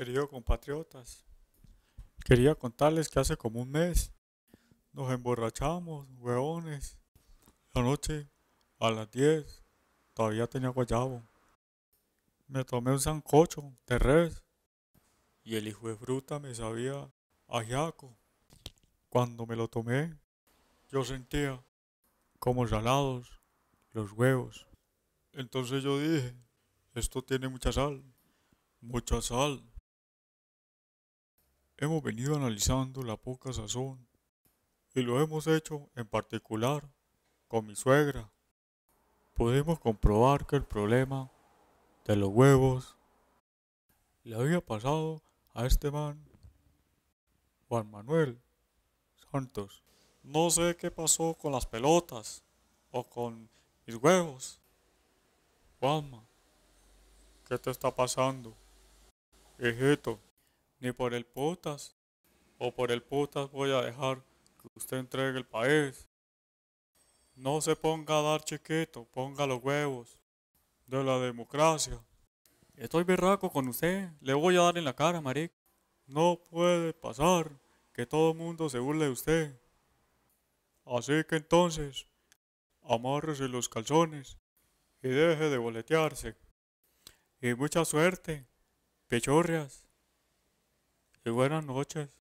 Queridos compatriotas, quería contarles que hace como un mes nos emborrachamos, hueones. La noche a las 10 todavía tenía guayabo. Me tomé un sancocho de res y el hijo de fruta me sabía ajiaco. Cuando me lo tomé, yo sentía como salados los huevos. Entonces yo dije, esto tiene mucha sal, mucha sal hemos venido analizando la poca sazón y lo hemos hecho en particular con mi suegra. Podemos comprobar que el problema de los huevos le había pasado a este man, Juan Manuel Santos. No sé qué pasó con las pelotas o con mis huevos. Juanma, ¿qué te está pasando? Ejeto ni por el putas. O por el putas voy a dejar que usted entregue el país. No se ponga a dar chiquito, ponga los huevos de la democracia. Estoy berraco con usted, le voy a dar en la cara, maric. No puede pasar que todo el mundo se burle de usted. Así que entonces, amárrese los calzones y deje de boletearse. Y mucha suerte, pechorrias. Y buenas noches.